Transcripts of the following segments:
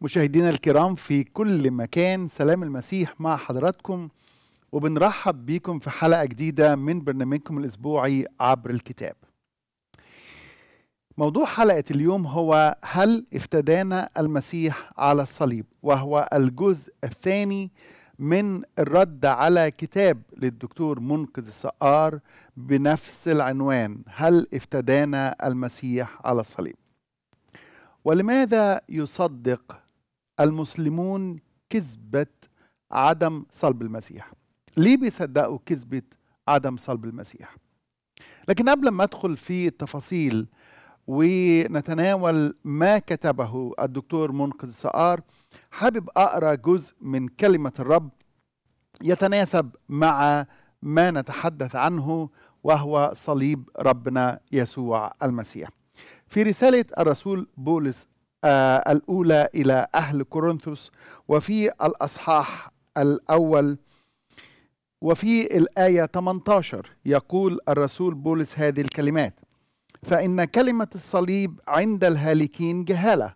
مشاهدينا الكرام في كل مكان سلام المسيح مع حضراتكم وبنرحب بيكم في حلقة جديدة من برنامجكم الأسبوعي عبر الكتاب موضوع حلقة اليوم هو هل افتدانا المسيح على الصليب وهو الجزء الثاني من الرد على كتاب للدكتور منقذ السقار بنفس العنوان هل افتدانا المسيح على الصليب ولماذا يصدق المسلمون كذبة عدم صلب المسيح ليه بيصدقوا كذبة عدم صلب المسيح لكن قبل ما أدخل في التفاصيل ونتناول ما كتبه الدكتور منقذ سقار حابب أقرأ جزء من كلمة الرب يتناسب مع ما نتحدث عنه وهو صليب ربنا يسوع المسيح في رسالة الرسول بولس آه، الأولى إلى أهل كورنثوس وفي الأصحاح الأول وفي الآية 18 يقول الرسول بولس هذه الكلمات فإن كلمة الصليب عند الهالكين جهالة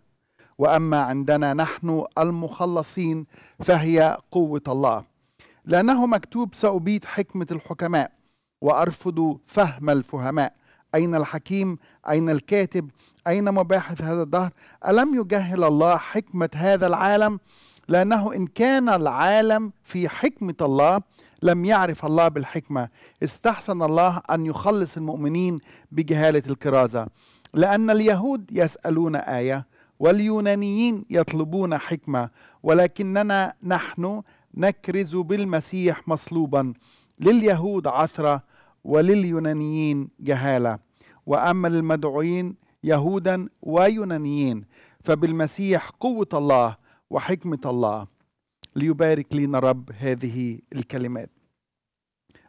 وأما عندنا نحن المخلصين فهي قوة الله لأنه مكتوب سأبيد حكمة الحكماء وأرفض فهم الفهماء أين الحكيم أين الكاتب أين مباحث هذا الدهر ألم يجهل الله حكمة هذا العالم لأنه إن كان العالم في حكمة الله لم يعرف الله بالحكمة استحسن الله أن يخلص المؤمنين بجهالة الكرازة لأن اليهود يسألون آية واليونانيين يطلبون حكمة ولكننا نحن نكرز بالمسيح مصلوبا لليهود عثرة ولليونانيين جهاله واما للمدعوين يهودا ويونانيين فبالمسيح قوه الله وحكمه الله ليبارك لنا رب هذه الكلمات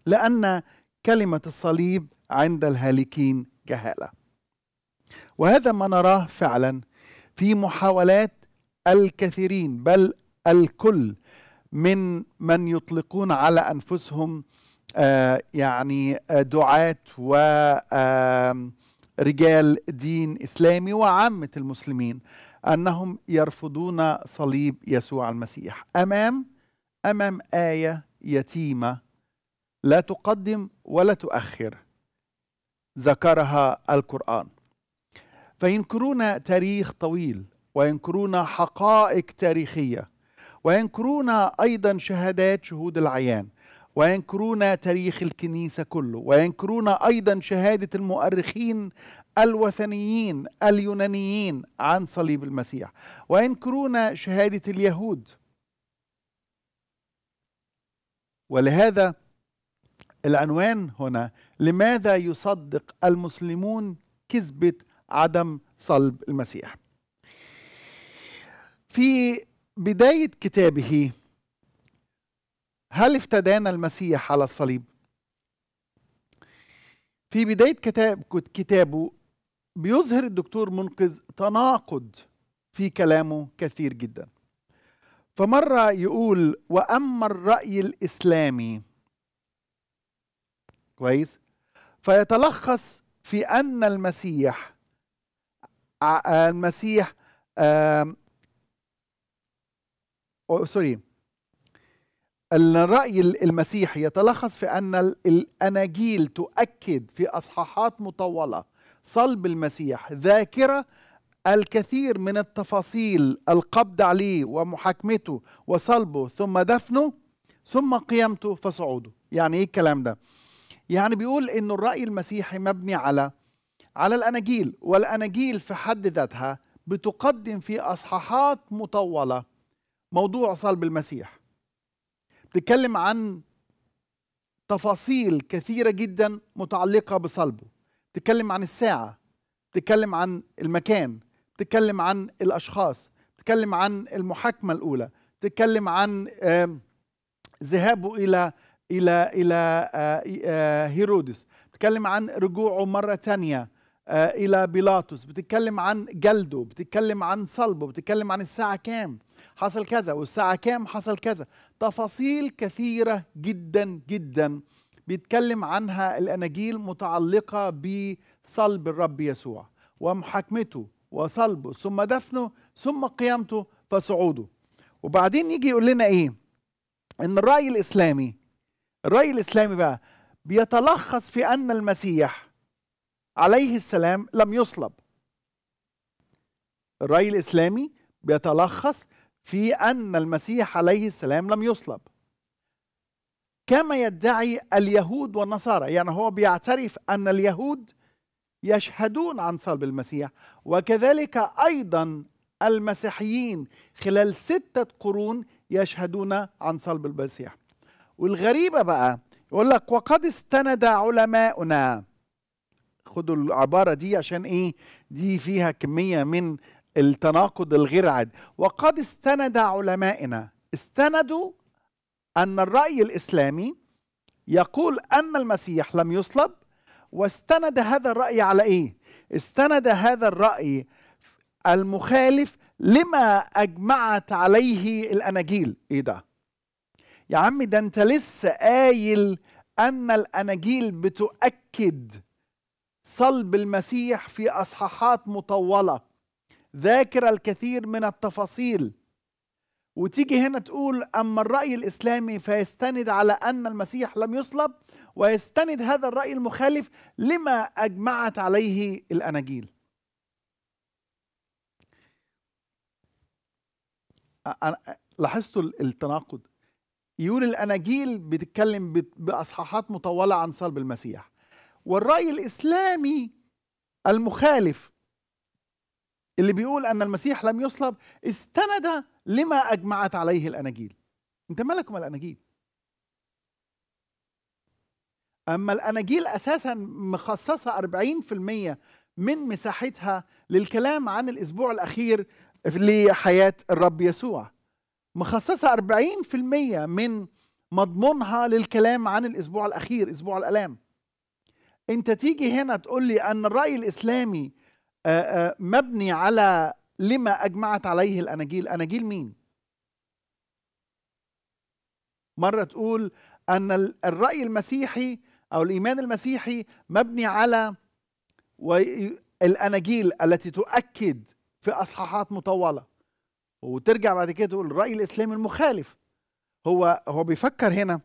لان كلمه الصليب عند الهالكين جهاله وهذا ما نراه فعلا في محاولات الكثيرين بل الكل من من يطلقون على انفسهم آه، يعني آه، دعاة ورجال دين إسلامي وعامة المسلمين أنهم يرفضون صليب يسوع المسيح أمام أمام آية يتيمة لا تقدم ولا تؤخر ذكرها القرآن فينكرون تاريخ طويل وينكرون حقائق تاريخية وينكرون أيضا شهادات شهود العيان وينكرون تاريخ الكنيسة كله وينكرون أيضا شهادة المؤرخين الوثنيين اليونانيين عن صليب المسيح وينكرون شهادة اليهود ولهذا العنوان هنا لماذا يصدق المسلمون كذبة عدم صلب المسيح في بداية كتابه هل افتدانا المسيح على الصليب في بداية كتاب كتابه بيظهر الدكتور منقذ تناقض في كلامه كثير جدا فمرة يقول وأما الرأي الإسلامي كويس فيتلخص في أن المسيح آه، المسيح آه سوري الرأي المسيحي يتلخص في أن الأناجيل تؤكد في أصحاحات مطولة صلب المسيح ذاكرة الكثير من التفاصيل القبض عليه ومحاكمته وصلبه ثم دفنه ثم قيامته فصعوده يعني ايه الكلام ده يعني بيقول ان الرأي المسيحي مبني على على الأناجيل والأناجيل في حد ذاتها بتقدم في أصحاحات مطولة موضوع صلب المسيح بتتكلم عن تفاصيل كثيرة جدا متعلقة بصلبه بتتكلم عن الساعة بتتكلم عن المكان بتتكلم عن الأشخاص بتتكلم عن المحاكمة الأولى بتتكلم عن ذهابه إلى إلى إلى هيرودس بتتكلم عن رجوعه مرة تانية إلى بيلاطس بتتكلم عن جلده بتتكلم عن صلبه بتتكلم عن الساعة كام حصل كذا والساعة كام حصل كذا تفاصيل كثيرة جدا جدا بيتكلم عنها الأناجيل متعلقة بصلب الرب يسوع ومحاكمته وصلبه ثم دفنه ثم قيامته فصعوده وبعدين يجي يقول لنا إيه إن الرأي الإسلامي الرأي الإسلامي بقى بيتلخص في أن المسيح عليه السلام لم يصلب الرأي الإسلامي بيتلخص في أن المسيح عليه السلام لم يصلب كما يدعي اليهود والنصارى يعني هو بيعترف أن اليهود يشهدون عن صلب المسيح وكذلك أيضا المسيحيين خلال ستة قرون يشهدون عن صلب المسيح والغريبة بقى يقول لك وقد استند علماؤنا خدوا العبارة دي عشان ايه دي فيها كمية من التناقض الغير عادي وقد استند علمائنا استندوا أن الرأي الإسلامي يقول أن المسيح لم يصلب واستند هذا الرأي على إيه؟ استند هذا الرأي المخالف لما أجمعت عليه الأناجيل إيه ده؟ يا عم ده أنت لسه قايل أن الأناجيل بتؤكد صلب المسيح في أصحاحات مطولة ذاكرة الكثير من التفاصيل وتيجي هنا تقول أما الرأي الإسلامي فيستند على أن المسيح لم يصلب ويستند هذا الرأي المخالف لما أجمعت عليه الأناجيل لاحظتوا التناقض يقول الأناجيل بتتكلم بأصحاحات مطولة عن صلب المسيح والرأي الإسلامي المخالف اللي بيقول أن المسيح لم يصلب استند لما أجمعت عليه الأناجيل أنت مالك الأناجيل أما الأناجيل أساسا مخصصة 40% من مساحتها للكلام عن الأسبوع الأخير لحياة الرب يسوع مخصصة 40% من مضمونها للكلام عن الأسبوع الأخير أسبوع الألام أنت تيجي هنا تقول لي أن الرأي الإسلامي آه، آه، مبني على لما أجمعت عليه الأناجيل أناجيل مين؟ مرة تقول أن الرأي المسيحي أو الإيمان المسيحي مبني على الأناجيل التي تؤكد في أصحاحات مطولة وترجع بعد كده تقول الرأي الإسلامي المخالف هو هو بيفكر هنا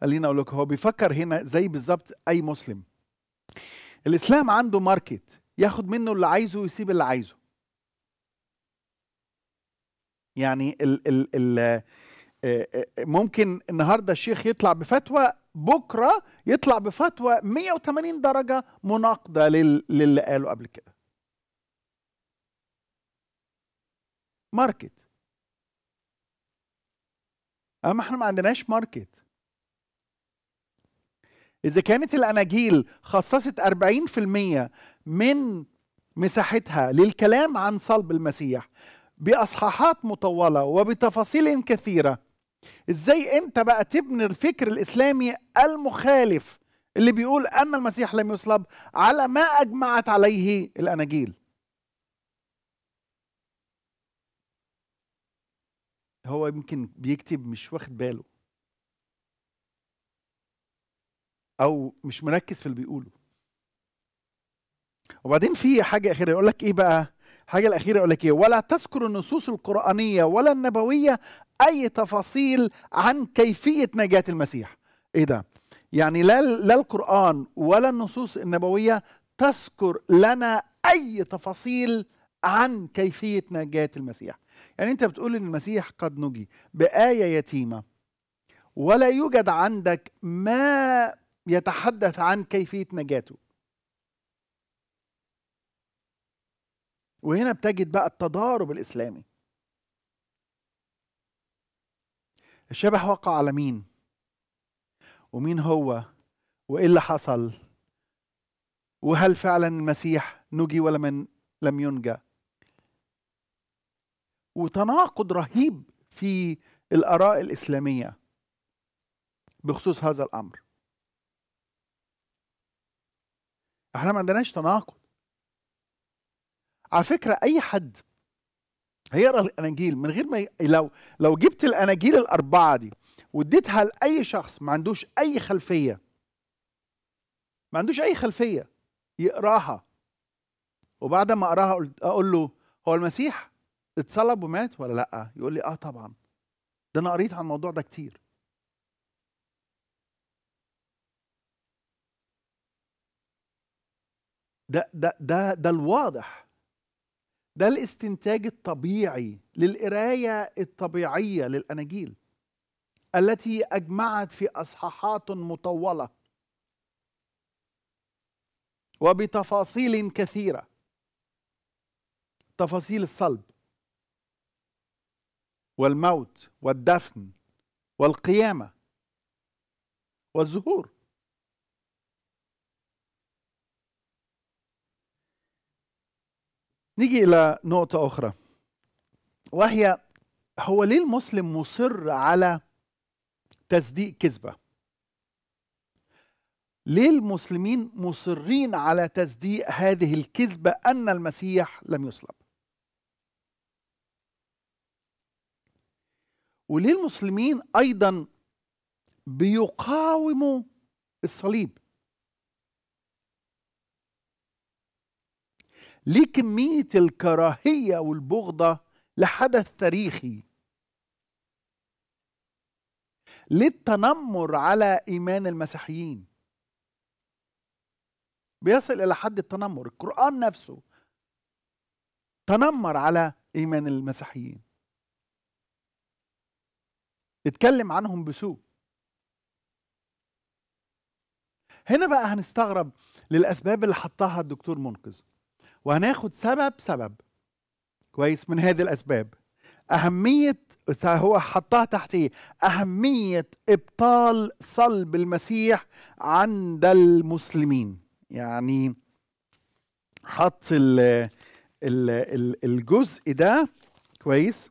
خليني أقول لك هو بيفكر هنا زي بالظبط أي مسلم الاسلام عنده ماركت ياخد منه اللي عايزه ويسيب اللي عايزه يعني ال ال ال آه، آه، ممكن النهارده الشيخ يطلع بفتوى بكره يطلع بفتوى 180 درجه مناقضه للي قاله قبل كده ماركت اما احنا ما عندناش ماركت إذا كانت الأناجيل خصصت 40% من مساحتها للكلام عن صلب المسيح بأصحاحات مطولة وبتفاصيل كثيرة إزاي أنت بقى تبني الفكر الإسلامي المخالف اللي بيقول أن المسيح لم يصلب على ما أجمعت عليه الأناجيل هو يمكن بيكتب مش واخد باله او مش مركز في اللي بيقوله وبعدين في حاجه اخيره يقول لك ايه بقى الحاجه الاخيره يقول لك ايه ولا تذكر النصوص القرانيه ولا النبويه اي تفاصيل عن كيفيه نجاه المسيح ايه ده يعني لا لا القران ولا النصوص النبويه تذكر لنا اي تفاصيل عن كيفيه نجاه المسيح يعني انت بتقول ان المسيح قد نجي بايه يتيمه ولا يوجد عندك ما يتحدث عن كيفية نجاته وهنا بتجد بقى التضارب الإسلامي الشبح وقع على مين ومين هو وإيه اللي حصل وهل فعلا المسيح نجي ولا من لم ينجى وتناقض رهيب في الآراء الإسلامية بخصوص هذا الأمر فاحنا ما عندناش تناقض على فكرة أي حد هيقرا الاناجيل من غير ما ي... لو لو جبت الاناجيل الاربعه دي واديتها لاي شخص ما عندوش اي خلفيه ما عندوش اي خلفيه يقراها وبعد ما اقراها اقول له هو المسيح اتصلب ومات ولا لا يقول لي اه طبعا ده انا قريت عن الموضوع ده كتير ده ده ده ده الواضح ده الاستنتاج الطبيعي للقرايه الطبيعيه للاناجيل التي اجمعت في اصحاحات مطوله وبتفاصيل كثيره تفاصيل الصلب والموت والدفن والقيامه والزهور نيجي إلى نقطة أخرى وهي هو ليه المسلم مصر على تصديق كذبة؟ ليه المسلمين مصرين على تصديق هذه الكذبة أن المسيح لم يصلب؟ وليه المسلمين أيضا بيقاوموا الصليب؟ ليه كمية الكراهية والبغضة لحدث تاريخي ليه التنمر على إيمان المسيحيين بيصل إلى حد التنمر القرآن نفسه تنمر على إيمان المسيحيين اتكلم عنهم بسوء هنا بقى هنستغرب للأسباب اللي حطها الدكتور منقذ وهناخد سبب سبب كويس من هذه الأسباب أهمية هو حطها ايه؟ أهمية إبطال صلب المسيح عند المسلمين يعني حط ال ال الـ الجزء ده كويس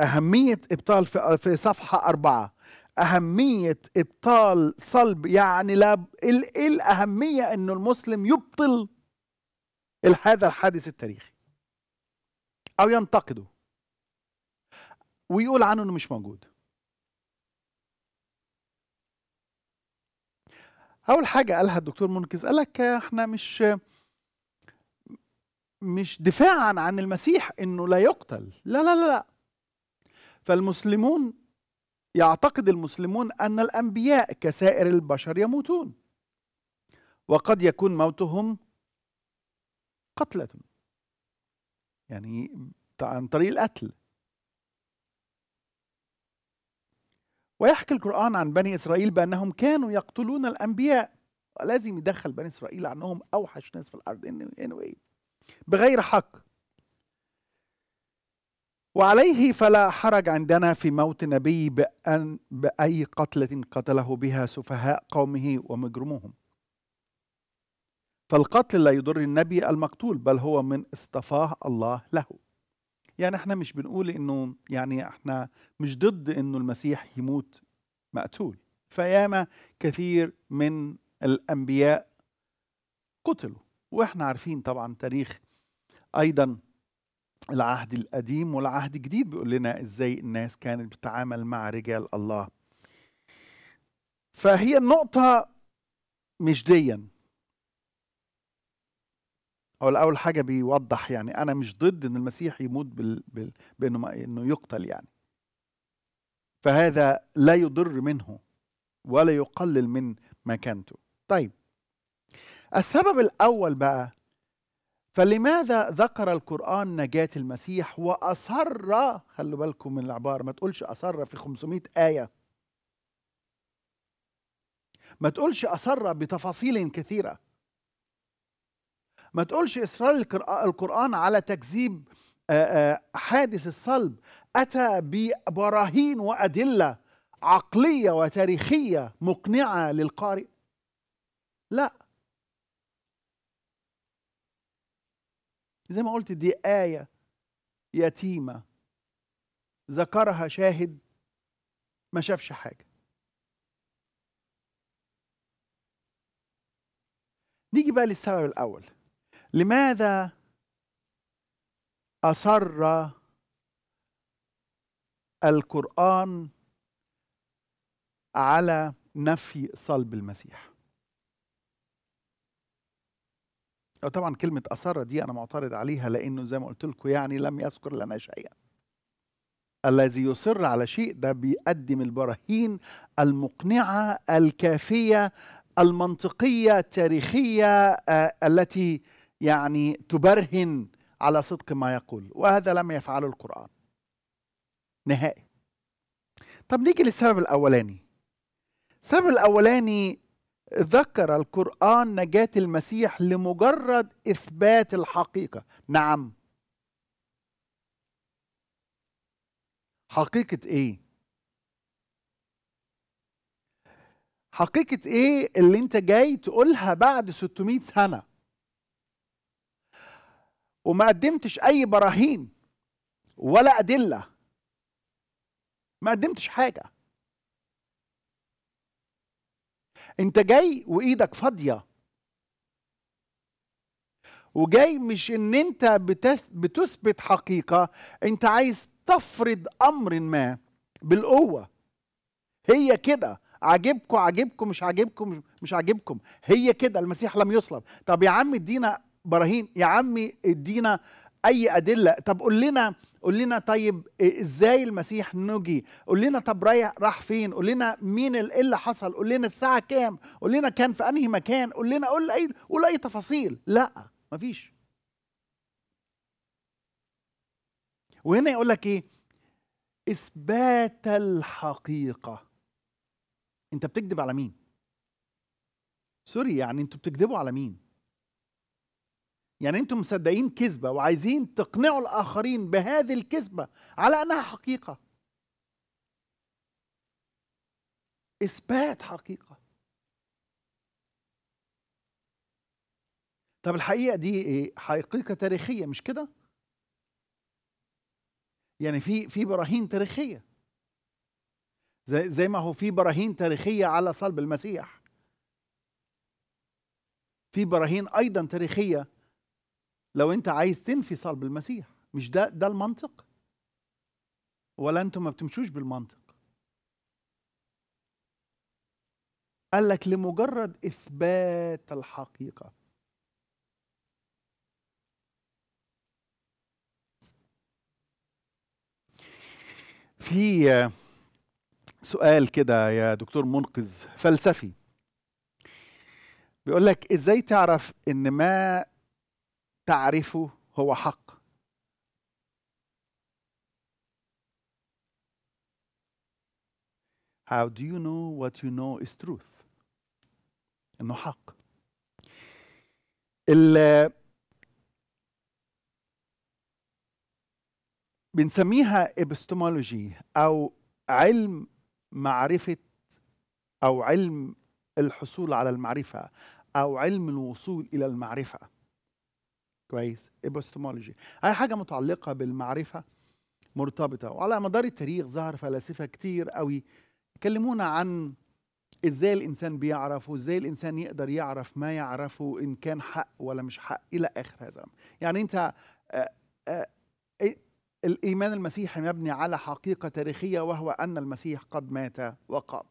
أهمية إبطال في, في صفحة أربعة أهمية إبطال صلب يعني لا إيه الأهمية إنه المسلم يبطل هذا الحادث التاريخي أو ينتقده ويقول عنه إنه مش موجود أول حاجة قالها الدكتور منقذ قال لك إحنا مش مش دفاعا عن المسيح إنه لا يقتل لا لا, لا. فالمسلمون يعتقد المسلمون أن الأنبياء كسائر البشر يموتون وقد يكون موتهم قتلة يعني عن طريق القتل ويحكي القرآن عن بني إسرائيل بأنهم كانوا يقتلون الأنبياء لازم يدخل بني إسرائيل عنهم أوحش ناس في الأرض anyway. بغير حق وعليه فلا حرج عندنا في موت نبي بأن بأي قتلة قتله بها سفهاء قومه ومجرمهم فالقتل لا يضر النبي المقتول بل هو من اصطفاه الله له يعني احنا مش بنقول انه يعني احنا مش ضد انه المسيح يموت مقتول فياما كثير من الانبياء قتلوا واحنا عارفين طبعا تاريخ ايضا العهد القديم والعهد الجديد بيقول لنا ازاي الناس كانت بتتعامل مع رجال الله فهي النقطة مش ديا هو اول حاجه بيوضح يعني انا مش ضد ان المسيح يموت بال... بال... بانه انه يقتل يعني فهذا لا يضر منه ولا يقلل من مكانته طيب السبب الاول بقى فلماذا ذكر القرآن نجاة المسيح وأصر خلوا بالكم من العبارة ما تقولش أصر في 500 آية ما تقولش أصر بتفاصيل كثيرة ما تقولش إصرار القرآن على تكذيب حادث الصلب أتى ببراهين وأدلة عقلية وتاريخية مقنعة للقارئ لا زي ما قلت دي آية يتيمة ذكرها شاهد ما شافش حاجة نيجي بقى للسبب الأول لماذا اصر القران على نفي صلب المسيح طبعا كلمة أصر دي أنا معترض عليها لأنه زي ما قلت لكم يعني لم يذكر لنا شيئا الذي يصر على شيء ده بيقدم البراهين المقنعة الكافية المنطقية التاريخية آه، التي يعني تبرهن على صدق ما يقول وهذا لم يفعله القرآن نهائي طب نيجي للسبب الأولاني السبب الأولاني ذكر القرآن نجاة المسيح لمجرد إثبات الحقيقة نعم حقيقة إيه؟ حقيقة إيه اللي أنت جاي تقولها بعد 600 سنة؟ وما قدمتش اي براهين ولا ادله ما قدمتش حاجه انت جاي وايدك فاضيه وجاي مش ان انت بتثبت حقيقه انت عايز تفرض امر ما بالقوه هي كده عاجبكم عاجبكم مش عاجبكم مش عاجبكم هي كده المسيح لم يصلب طب يا عم ادينا براهين يا عمي ادينا اي ادله طب قول لنا قول لنا طيب ازاي المسيح نجي قول لنا طب رايح راح فين قول لنا مين إيه اللي حصل قول لنا الساعه كام قول لنا كان في انهي مكان قول لنا قول اي قول اي تفاصيل لا مفيش وهنا يقول لك ايه اثبات الحقيقه انت بتكذب على مين سوري يعني انتوا بتكذبوا على مين يعني انتم مصدقين كذبه وعايزين تقنعوا الاخرين بهذه الكذبه على انها حقيقه اثبات حقيقه طب الحقيقه دي ايه حقيقه تاريخيه مش كده يعني في في براهين تاريخيه زي زي ما هو في براهين تاريخيه على صلب المسيح في براهين ايضا تاريخيه لو انت عايز تنفي صلب المسيح مش ده ده المنطق ولا انتم ما بتمشوش بالمنطق قال لك لمجرد اثبات الحقيقه في سؤال كده يا دكتور منقذ فلسفي بيقول لك ازاي تعرف ان ما تعرفه هو حق How do you know what you know is truth? إنه حق. ال بنسميها epistemology أو علم معرفة أو علم الحصول على المعرفة أو علم الوصول إلى المعرفة. كويس ابستمولوجي اي حاجه متعلقه بالمعرفه مرتبطه وعلى مدار التاريخ ظهر فلاسفه كتير قوي يكلمونا عن ازاي الانسان بيعرف وازاي الانسان يقدر يعرف ما يعرفه ان كان حق ولا مش حق الى اخر هذا يعني انت آآ آه، آآ آه، إيه، الايمان المسيحي مبني على حقيقه تاريخيه وهو ان المسيح قد مات وقام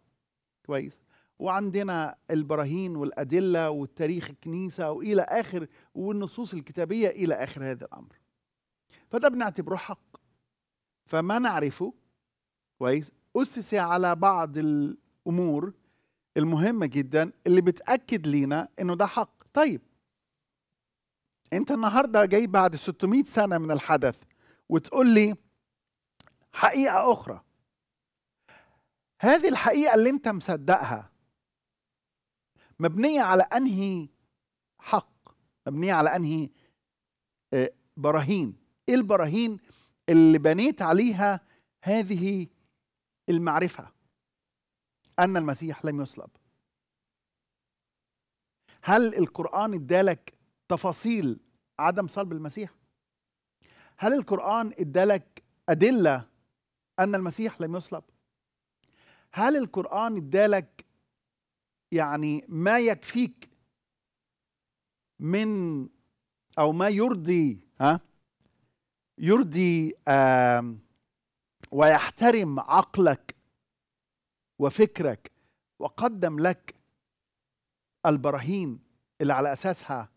كويس وعندنا البراهين والأدلة والتاريخ الكنيسة وإلى آخر والنصوص الكتابية إلى آخر هذا الأمر فده بنعتبره حق فما نعرفه كويس أسس على بعض الأمور المهمة جدا اللي بتأكد لينا إنه ده حق طيب أنت النهاردة جاي بعد 600 سنة من الحدث وتقول لي حقيقة أخرى هذه الحقيقة اللي أنت مصدقها مبنية على أنهي حق مبنية على أنهي آه، براهين إيه البراهين اللي بنيت عليها هذه المعرفة أن المسيح لم يصلب هل القرآن ادالك تفاصيل عدم صلب المسيح؟ هل القرآن ادالك أدلة أن المسيح لم يصلب؟ هل القرآن ادالك يعني ما يكفيك من او ما يرضي ها يرضي ويحترم عقلك وفكرك وقدم لك البراهين اللي على اساسها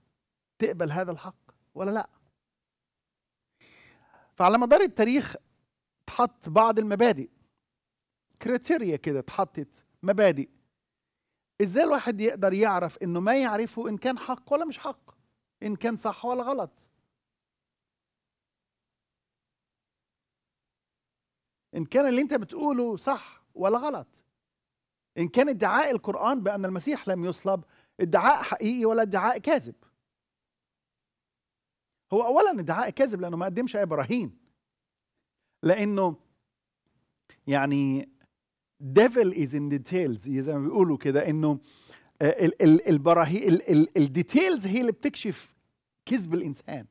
تقبل هذا الحق ولا لا فعلى مدار التاريخ اتحط بعض المبادئ كريتيريا كده اتحطت مبادئ ازاي الواحد يقدر يعرف انه ما يعرفه ان كان حق ولا مش حق ان كان صح ولا غلط ان كان اللي انت بتقوله صح ولا غلط ان كان ادعاء القران بان المسيح لم يصلب ادعاء حقيقي ولا ادعاء كاذب هو اولا ادعاء كاذب لانه ما قدمش اي براهين لانه يعني devil is in details زي ما بيقولوا كده انه آه، البراهين الديتيلز هي اللي بتكشف كذب الانسان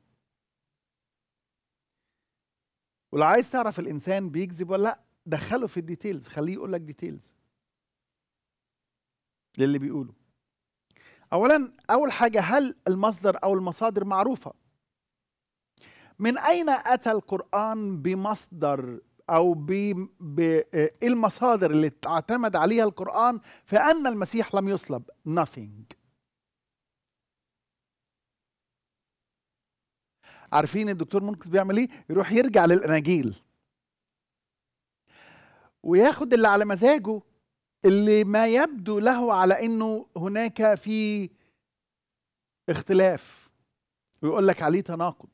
ولو عايز تعرف الانسان بيكذب ولا لا دخله في الديتيلز خليه يقول لك ديتيلز للي بيقوله اولا اول حاجه هل المصدر او المصادر معروفه من اين اتى القران بمصدر او بالمصادر إيه اللي اعتمد عليها القران فان المسيح لم يصلب nothing عارفين الدكتور منقذ بيعمل ايه يروح يرجع للاناجيل وياخد اللي على مزاجه اللي ما يبدو له على انه هناك في اختلاف ويقول لك عليه تناقض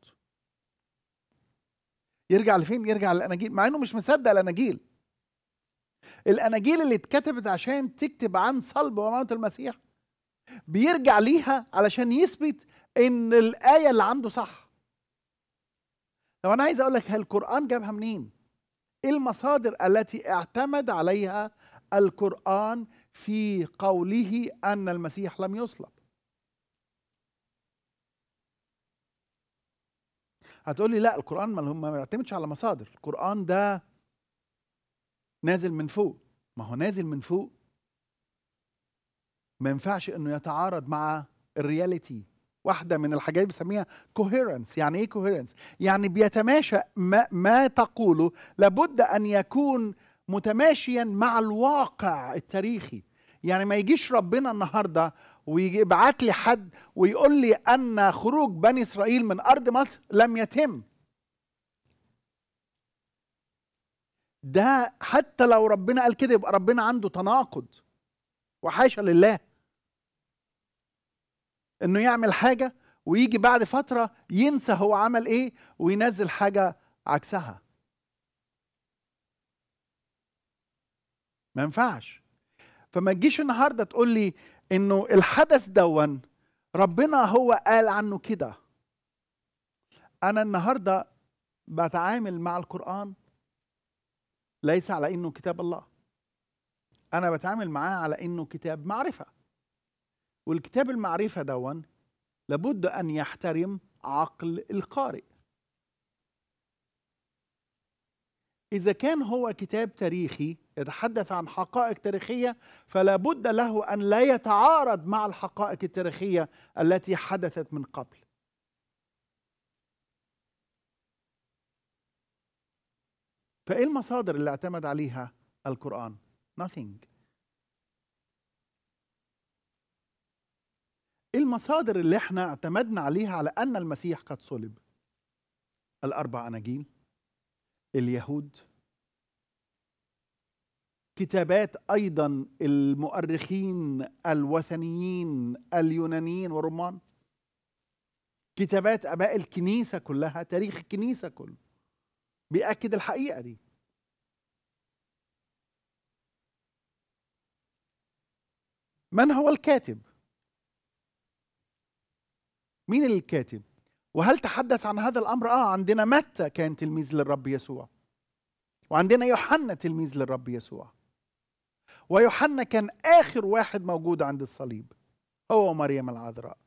يرجع لفين يرجع للاناجيل مع انه مش مصدق الاناجيل الاناجيل اللي اتكتبت عشان تكتب عن صلب وموت المسيح بيرجع ليها علشان يثبت ان الايه اللي عنده صح طب انا عايز اقول لك القران جابها منين ايه المصادر التي اعتمد عليها القران في قوله ان المسيح لم يصلب هتقول لي لا القرآن ما هم ما بيعتمدش على مصادر القرآن ده نازل من فوق ما هو نازل من فوق ما ينفعش انه يتعارض مع الرياليتي واحده من الحاجات بسميها كوهيرنس يعني ايه كوهيرنس يعني بيتماشى ما, ما تقوله لابد ان يكون متماشيا مع الواقع التاريخي يعني ما يجيش ربنا النهارده ويبعت لي حد ويقول لي ان خروج بني اسرائيل من ارض مصر لم يتم ده حتى لو ربنا قال كده يبقى ربنا عنده تناقض وحاشا لله انه يعمل حاجه ويجي بعد فتره ينسى هو عمل ايه وينزل حاجه عكسها ما ينفعش فما تجيش النهارده تقول لي انه الحدث دون ربنا هو قال عنه كده انا النهارده بتعامل مع القران ليس على انه كتاب الله انا بتعامل معاه على انه كتاب معرفه والكتاب المعرفه دون لابد ان يحترم عقل القارئ إذا كان هو كتاب تاريخي يتحدث عن حقائق تاريخية فلا بد له أن لا يتعارض مع الحقائق التاريخية التي حدثت من قبل فإيه المصادر اللي اعتمد عليها القرآن؟ nothing إيه المصادر اللي احنا اعتمدنا عليها على أن المسيح قد صلب؟ الأربع أناجيل اليهود كتابات ايضا المؤرخين الوثنيين اليونانيين والرومان كتابات اباء الكنيسه كلها تاريخ الكنيسه كله بياكد الحقيقه دي من هو الكاتب مين الكاتب وهل تحدث عن هذا الامر اه عندنا متى كان تلميذ للرب يسوع وعندنا يوحنا تلميذ للرب يسوع ويوحنا كان اخر واحد موجود عند الصليب هو ومريم العذراء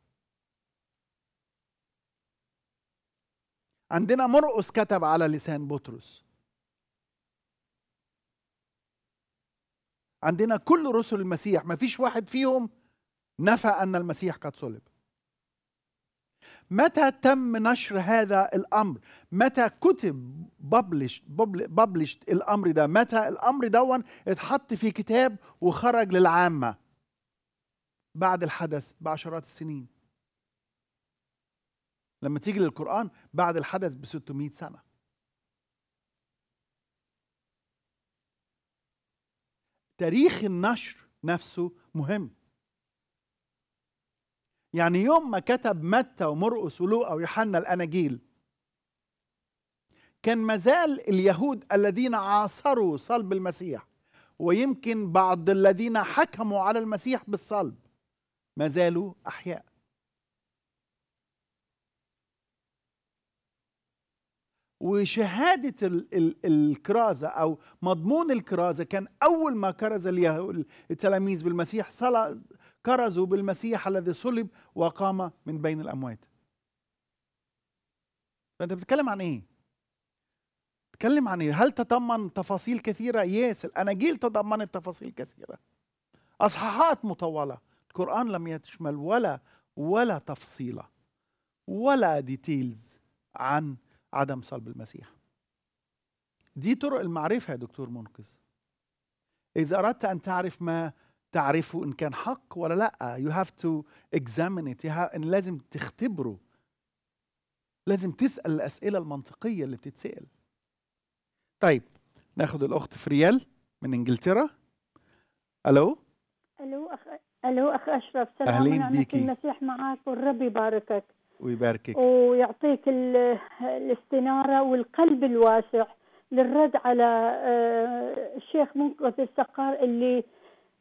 عندنا مرقس كتب على لسان بطرس عندنا كل رسل المسيح ما فيش واحد فيهم نفى ان المسيح قد صلب متى تم نشر هذا الامر متى كتب ببلش ببلش الامر ده متى الامر دون اتحط في كتاب وخرج للعامه بعد الحدث بعشرات السنين لما تيجي للقران بعد الحدث ب 600 سنه تاريخ النشر نفسه مهم يعني يوم ما كتب متى ومرقس ولوقا ويوحنا الاناجيل كان مازال اليهود الذين عاصروا صلب المسيح ويمكن بعض الذين حكموا على المسيح بالصلب ما زالوا احياء وشهادة ال ال الكرازة أو مضمون الكرازة كان أول ما كرز التلاميذ بالمسيح صلى كرزوا بالمسيح الذي صلب وقام من بين الأموات فأنت بتتكلم عن إيه؟ بتتكلم عن إيه؟ هل تضمن تفاصيل كثيرة؟ ياس الأناجيل تضمنت تفاصيل كثيرة أصحاحات مطولة القرآن لم يشمل ولا ولا تفصيلة ولا ديتيلز عن عدم صلب المسيح دي طرق المعرفة يا دكتور منقذ إذا أردت أن تعرف ما تعرفوا ان كان حق ولا لا يو هاف تو examine it إن لازم تختبره لازم تسال الاسئله المنطقيه اللي بتتسال طيب ناخد الاخت فريال من انجلترا الو الو اخ الو اخ اشرف سلام اهلين بيكي المسيح معاك والرب يباركك ويباركك ويعطيك الاستناره والقلب الواسع للرد على آه، الشيخ منقذ السقار اللي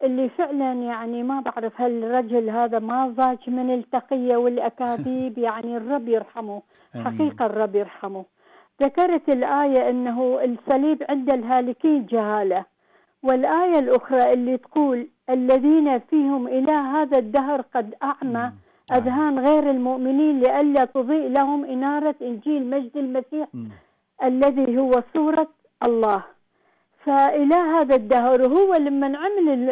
اللي فعلا يعني ما بعرف هالرجل هذا ما ضاج من التقية والأكاذيب يعني الرب يرحمه حقيقة الرب يرحمه ذكرت الآية أنه الصليب عند الهالكين جهالة والآية الأخرى اللي تقول الذين فيهم إلى هذا الدهر قد أعمى أذهان غير المؤمنين لئلا تضيء لهم إنارة إنجيل مجد المسيح الذي هو صورة الله فإلى هذا الدهر هو لما عمل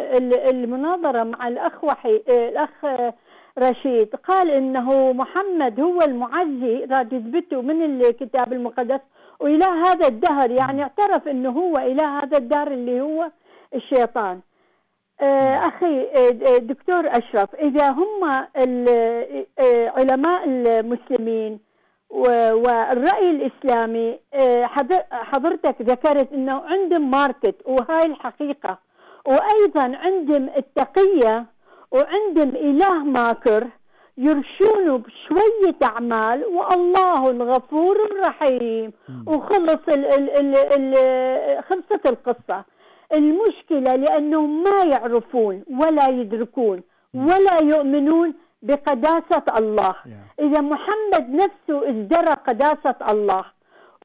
المناظرة مع الأخ وحي آه، الأخ آه، رشيد قال إنه محمد هو المعزي راد يثبته من الكتاب المقدس وإلى هذا الدهر يعني اعترف إنه هو إلى هذا الدهر اللي هو الشيطان آه، أخي دكتور أشرف إذا هم علماء المسلمين والرأي الإسلامي آه، حضرتك ذكرت أنه عندهم ماركت وهاي الحقيقة وأيضا عندهم التقية وعندهم إله ماكر يرشونه بشوية أعمال والله الغفور الرحيم وخلص الـ الـ الـ الـ خلصت القصة المشكلة لأنهم ما يعرفون ولا يدركون ولا يؤمنون بقداسة الله yeah. إذا محمد نفسه ازدرى قداسة الله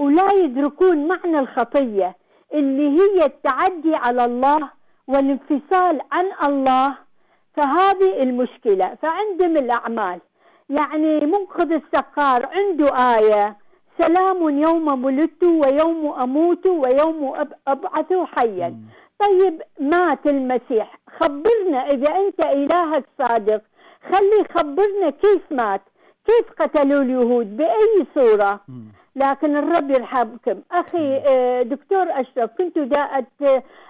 ولا يدركون معنى الخطية اللي هي التعدي على الله والانفصال عن الله فهذه المشكلة فعندهم الأعمال يعني منقذ السقار عنده آية سلام يوم ولدت ويوم أموت ويوم أبعث حيا mm. طيب مات المسيح خبرنا إذا أنت إلهك صادق خلي يخبرنا كيف مات كيف قتلوا اليهود بأي صورة لكن الرب يرحمكم أخي آه، دكتور أشرف كنت دا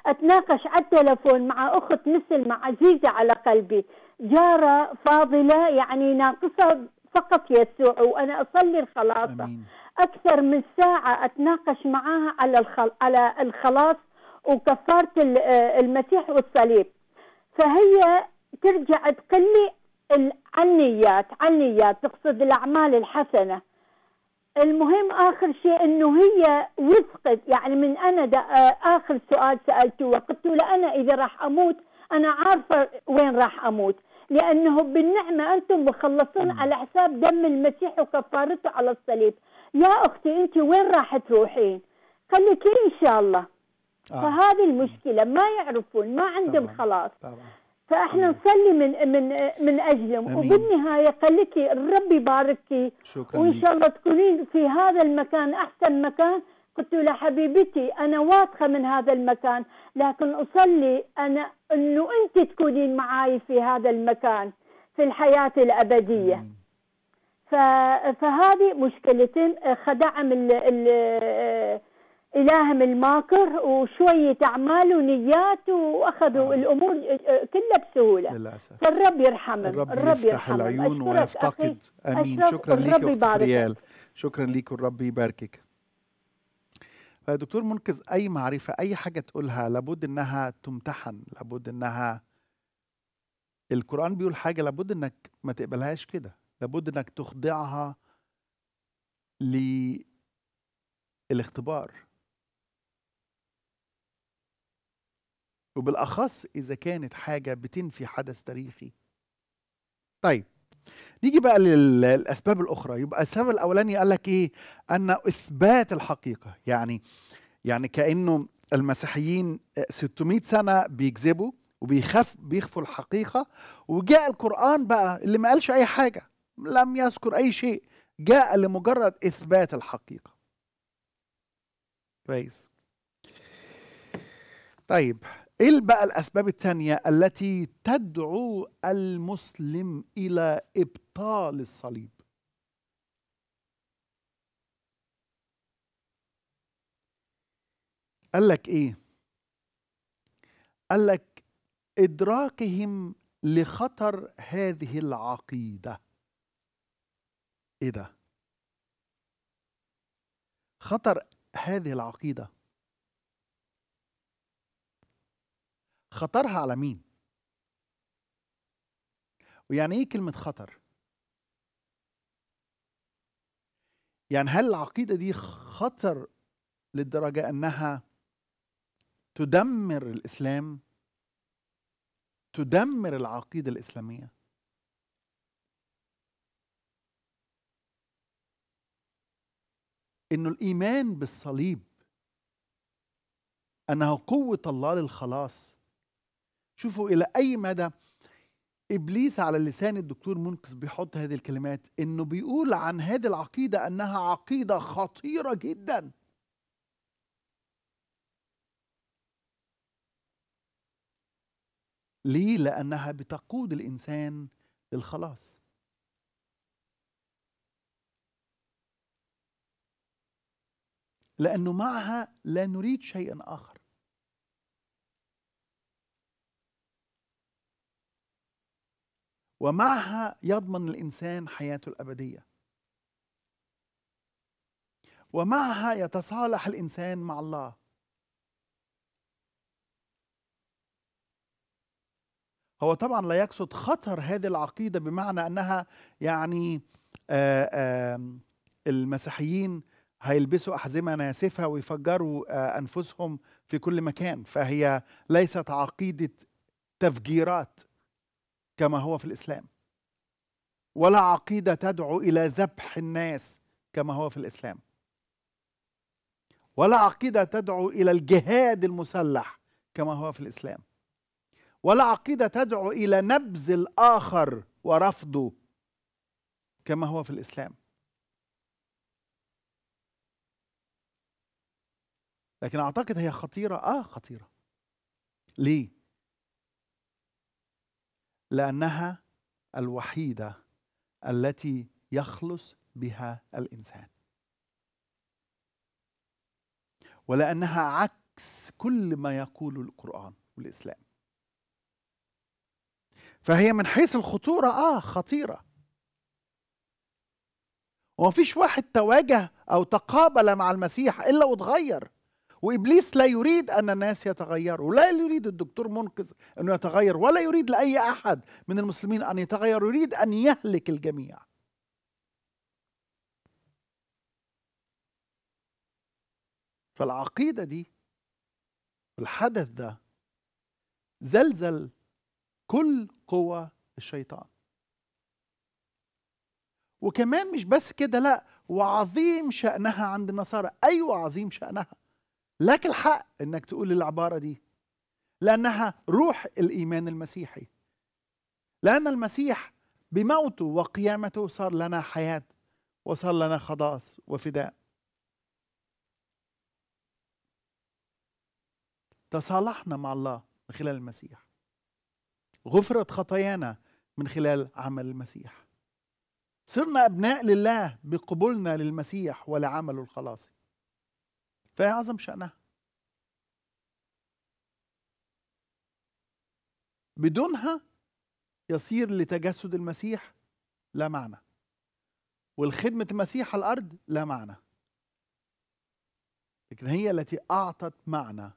أتناقش على التلفون مع أخت مثل مع عزيزة على قلبي جارة فاضلة يعني ناقصة فقط يسوع وأنا أصلي الخلاصة أكثر من ساعة أتناقش معها على الخل... على الخلاص وكفارة آه، المسيح والصليب فهي ترجع تقلي لي النيات عن النيات تقصد الأعمال الحسنة المهم آخر شيء أنه هي وثقت يعني من أنا آخر سؤال سألته وقلت له أنا إذا راح أموت أنا عارفة وين راح أموت لأنه بالنعمة أنتم مخلصين على حساب دم المسيح وكفارته على الصليب يا أختي أنت وين راح تروحين خليك إن شاء الله آه. فهذه المشكلة ما يعرفون ما عندهم طبعا. خلاص طبعا. فاحنا آه. نصلي من من من اجلهم أمين. وبالنهايه خليك الرب يبارك شكرا وان شاء الله تكونين في هذا المكان احسن مكان قلت له حبيبتي انا واثقه من هذا المكان لكن اصلي انا انه انت تكونين معاي في هذا المكان في الحياه الابديه فهذه مشكلتين خدعم ال ال آه، إلههم الماكر وشوية أعمال ونيات وأخذوا نعم. آه. الأمور آه، كلها بسهولة للأسف الرب يرحمهم الرب, الرب يفتح يرحمهم. العيون ويفتقد أمين شكرا لك أخت ريال شكرا لك والرب يباركك فدكتور منقذ أي معرفة أي حاجة تقولها لابد أنها تمتحن لابد أنها القرآن بيقول حاجة لابد أنك ما تقبلهاش كده لابد أنك تخضعها للاختبار وبالاخص اذا كانت حاجه بتنفي حدث تاريخي طيب نيجي بقى للاسباب الاخرى يبقى السبب الاولاني قال لك ايه ان اثبات الحقيقه يعني يعني كانه المسيحيين 600 سنه بيكذبوا وبيخف بيخفوا الحقيقه وجاء القران بقى اللي ما قالش اي حاجه لم يذكر اي شيء جاء لمجرد اثبات الحقيقه كويس طيب ايه بقى الاسباب الثانيه التي تدعو المسلم الى ابطال الصليب قال لك ايه قال لك ادراكهم لخطر هذه العقيده ايه ده خطر هذه العقيده خطرها على مين ويعني ايه كلمه خطر يعني هل العقيده دي خطر للدرجه انها تدمر الاسلام تدمر العقيده الاسلاميه انه الايمان بالصليب انه قوه الله للخلاص شوفوا إلى أي مدى إبليس على لسان الدكتور منقذ بيحط هذه الكلمات إنه بيقول عن هذه العقيدة أنها عقيدة خطيرة جدا ليه؟ لأنها بتقود الإنسان للخلاص لأنه معها لا نريد شيئا آخر ومعها يضمن الإنسان حياته الأبدية ومعها يتصالح الإنسان مع الله هو طبعا لا يقصد خطر هذه العقيدة بمعنى أنها يعني آآ آه، آآ آه، المسيحيين هيلبسوا أحزمة ناسفة ويفجروا آه، أنفسهم في كل مكان فهي ليست عقيدة تفجيرات كما هو في الإسلام ولا عقيدة تدعو إلى ذبح الناس كما هو في الإسلام ولا عقيدة تدعو إلى الجهاد المسلح كما هو في الإسلام ولا عقيدة تدعو إلى نبذ الآخر ورفضه كما هو في الإسلام لكن أعتقد هي خطيرة آه خطيرة ليه؟ لانها الوحيده التي يخلص بها الانسان ولانها عكس كل ما يقوله القران والاسلام فهي من حيث الخطوره اه خطيره وما فيش واحد تواجه او تقابل مع المسيح الا واتغير وابليس لا يريد ان الناس يتغيروا لا يريد الدكتور منقذ انه يتغير ولا يريد لاي احد من المسلمين ان يتغير يريد ان يهلك الجميع فالعقيده دي الحدث ده زلزل كل قوى الشيطان وكمان مش بس كده لا وعظيم شأنها عند النصارى أيوة عظيم شأنها لك الحق انك تقول العباره دي لانها روح الايمان المسيحي لان المسيح بموته وقيامته صار لنا حياه وصار لنا خلاص وفداء تصالحنا مع الله من خلال المسيح غفرت خطايانا من خلال عمل المسيح صرنا ابناء لله بقبولنا للمسيح ولعمله الخلاصي فهي عظم شأنها بدونها يصير لتجسد المسيح لا معنى والخدمة المسيح على الأرض لا معنى لكن هي التي أعطت معنى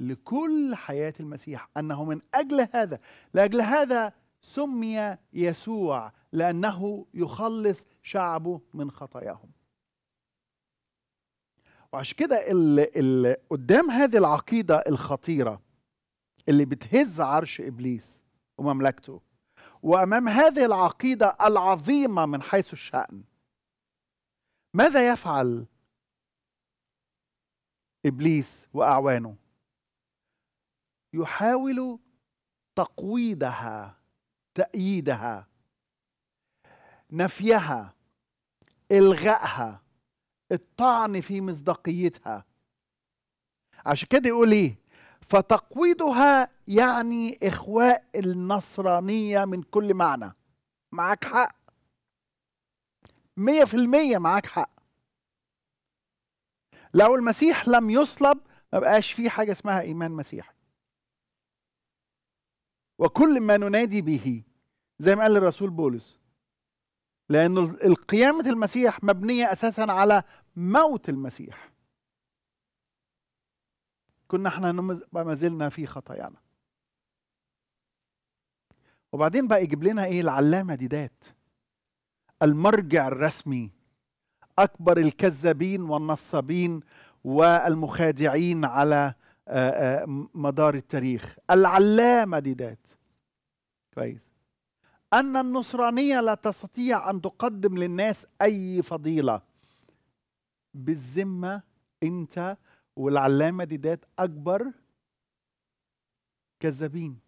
لكل حياة المسيح أنه من أجل هذا لأجل هذا سمي يسوع لأنه يخلص شعبه من خطاياهم وعشان كده اللي, قدام هذه العقيدة الخطيرة اللي بتهز عرش إبليس ومملكته وأمام هذه العقيدة العظيمة من حيث الشأن ماذا يفعل إبليس وأعوانه يحاول تقويضها تأييدها نفيها إلغائها الطعن في مصداقيتها عشان كده يقول ايه فتقويضها يعني اخواء النصرانيه من كل معنى معاك حق مية في المية معاك حق لو المسيح لم يصلب ما بقاش في حاجة اسمها إيمان مسيحي وكل ما ننادي به زي ما قال الرسول بولس لأن قيامة المسيح مبنية أساسا على موت المسيح كنا احنا ما زلنا في خطايانا وبعدين بقى يجيب لنا ايه العلامة دي دات المرجع الرسمي أكبر الكذابين والنصابين والمخادعين على آه، آه، مدار التاريخ العلامة دي دات كويس أن النصرانية لا تستطيع أن تقدم للناس أي فضيلة بالذمة أنت والعلامة ديدات أكبر كذابين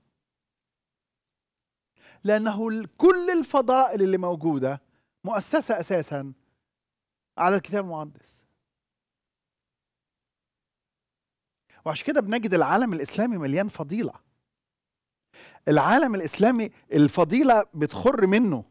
لأنه كل الفضائل اللي موجودة مؤسسة أساسا على الكتاب المقدس وعشان كده بنجد العالم الإسلامي مليان فضيلة العالم الاسلامي الفضيله بتخر منه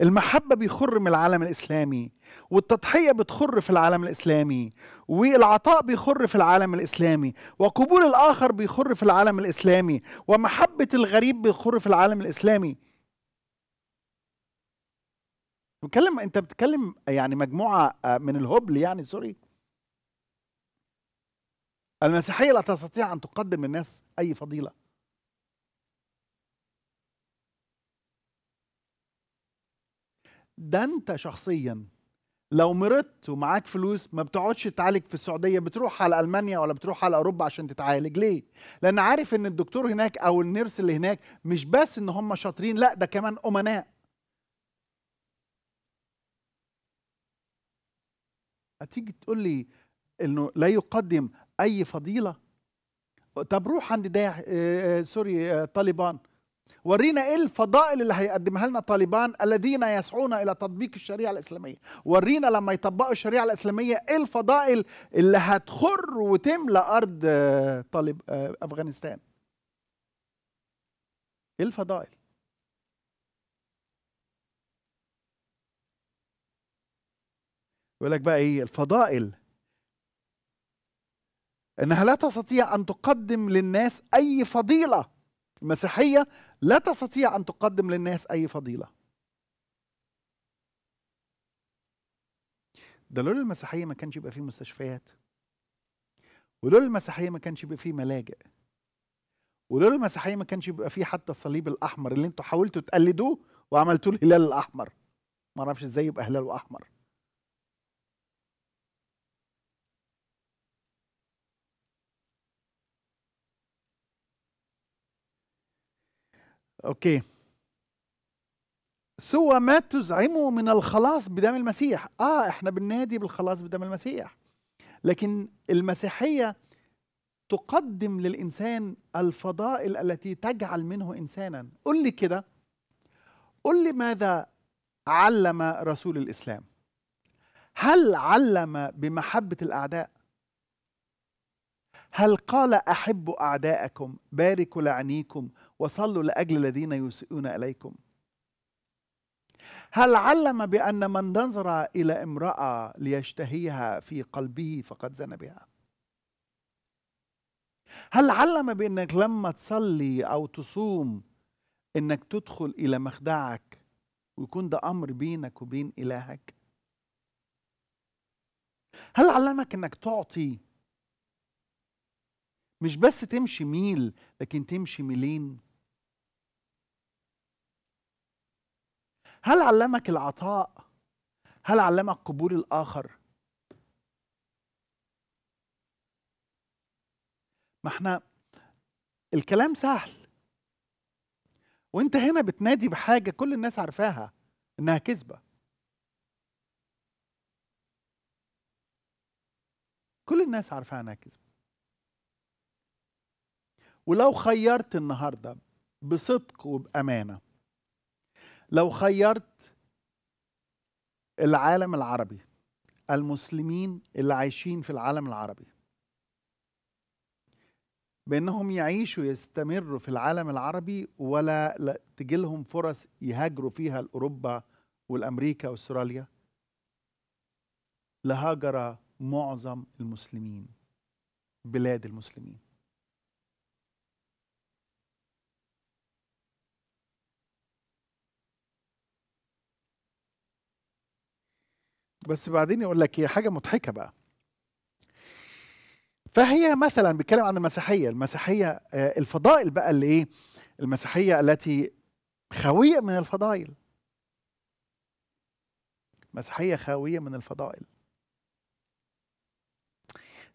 المحبة بيخر من العالم الإسلامي والتضحية بتخر في العالم الإسلامي والعطاء بيخر في العالم الإسلامي وقبول الآخر بيخر في العالم الإسلامي ومحبة الغريب بيخر في العالم الإسلامي بتكلم أنت بتتكلم يعني مجموعة آه، من الهبل يعني سوري المسيحية لا تستطيع أن تقدم للناس أي فضيلة ده انت شخصيا لو مرضت ومعاك فلوس ما بتقعدش تعالج في السعوديه بتروح على المانيا ولا بتروح على اوروبا عشان تتعالج ليه لان عارف ان الدكتور هناك او النيرس اللي هناك مش بس ان هم شاطرين لا ده كمان امناء هتيجي تقول لي انه لا يقدم اي فضيله طب روح عند داعش آه، آه، سوري آه، طالبان ورينا ايه الفضائل اللي هيقدمها لنا طالبان الذين يسعون الى تطبيق الشريعه الاسلاميه ورينا لما يطبقوا الشريعه الاسلاميه ايه الفضائل اللي هتخر وتملى ارض آه، طالب آه، افغانستان ايه الفضائل يقول لك بقى ايه الفضائل انها لا تستطيع ان تقدم للناس اي فضيله المسيحية لا تستطيع أن تقدم للناس أي فضيلة ده لولا المسيحية ما كانش يبقى فيه مستشفيات ولولا المسيحية ما كانش يبقى فيه ملاجئ ولولا المسيحية ما كانش يبقى فيه حتى الصليب الأحمر اللي انتوا حاولتوا تقلدوه وعملتوه الهلال الأحمر ما اعرفش ازاي يبقى هلال أحمر اوكي سوى ما تزعمه من الخلاص بدم المسيح اه احنا بننادي بالخلاص بدم المسيح لكن المسيحيه تقدم للانسان الفضائل التي تجعل منه انسانا قل لي كده قل لي ماذا علم رسول الاسلام هل علم بمحبه الاعداء هل قال احبوا اعداءكم باركوا لعنيكم وصلوا لأجل الذين يسيئون إليكم هل علم بأن من نظر إلى امرأة ليشتهيها في قلبه فقد زنى بها هل علم بأنك لما تصلي أو تصوم أنك تدخل إلى مخدعك ويكون ده أمر بينك وبين إلهك هل علمك أنك تعطي مش بس تمشي ميل لكن تمشي ميلين هل علمك العطاء هل علمك قبول الاخر ما احنا الكلام سهل وانت هنا بتنادي بحاجه كل الناس عارفاها انها كذبه كل الناس عارفاها انها كذبه ولو خيرت النهارده بصدق وبامانه لو خيرت العالم العربي المسلمين اللي عايشين في العالم العربي بانهم يعيشوا يستمروا في العالم العربي ولا تجي لهم فرص يهاجروا فيها لاوروبا والامريكا واستراليا لهاجر معظم المسلمين بلاد المسلمين بس بعدين يقول لك هي إيه، حاجه مضحكه بقى فهي مثلا بيتكلم عن المسيحيه المسيحيه آه، الفضائل بقى اللي ايه المسيحيه التي خاويه من الفضائل مسيحيه خاويه من الفضائل